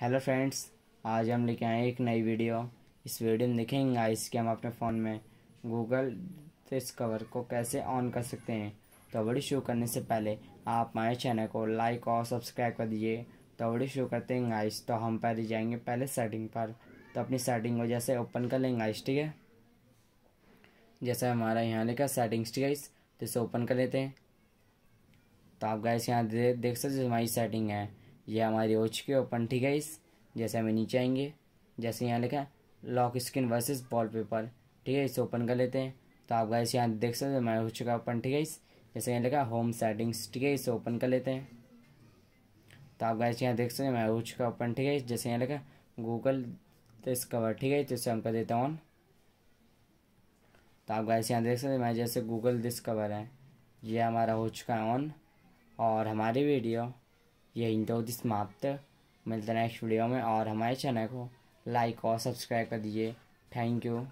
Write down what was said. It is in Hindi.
हेलो फ्रेंड्स आज हम लेके आए एक नई वीडियो इस वीडियो में देखेंगे गाइस कि हम अपने फ़ोन में गूगल डिस्कवर को कैसे ऑन कर सकते हैं तो वीडियो शुरू करने से पहले आप हमारे चैनल को लाइक और सब्सक्राइब कर दीजिए तो वीडियो शुरू करते हैं आइस तो हम पहले जाएंगे पहले सेटिंग पर तो अपनी सेटिंग को जैसे ओपन कर लेंगे आइस ठीक है जैसे हमारा यहाँ लिखा सेटिंग्स ठीक है इस तो इसे ओपन कर लेते हैं तो आप गाइस यहाँ देख सकते हमारी सेटिंग है ये हमारी हो के ओपन ठीक है इस जैसे हमें नीचे आएंगे जैसे यहाँ लिखा लॉक स्क्रीन वर्सेस पेपर ठीक है इसे ओपन कर लेते हैं तो आप गाइस यहाँ देख सकते हैं मैं हो चुका ओपन ठीक है इस जैसे यहाँ लिखा होम सेटिंग्स ठीक है इसे ओपन कर लेते हैं तो आप गाइस यहाँ देख सकते हैं मैं हो चुका ओपन ठीक है जैसे यहाँ लिखा गूगल डिस्कवर ठीक है जैसे हम कर देते हैं ऑन तो आप गाइस यहाँ देख सकते हैं मैं जैसे गूगल डिस्कवर है ये हमारा हो चुका है ऑन और हमारी वीडियो यही तो समाप्त मिलते नेक्स्ट वीडियो में और हमारे चैनल को लाइक और सब्सक्राइब कर दीजिए थैंक यू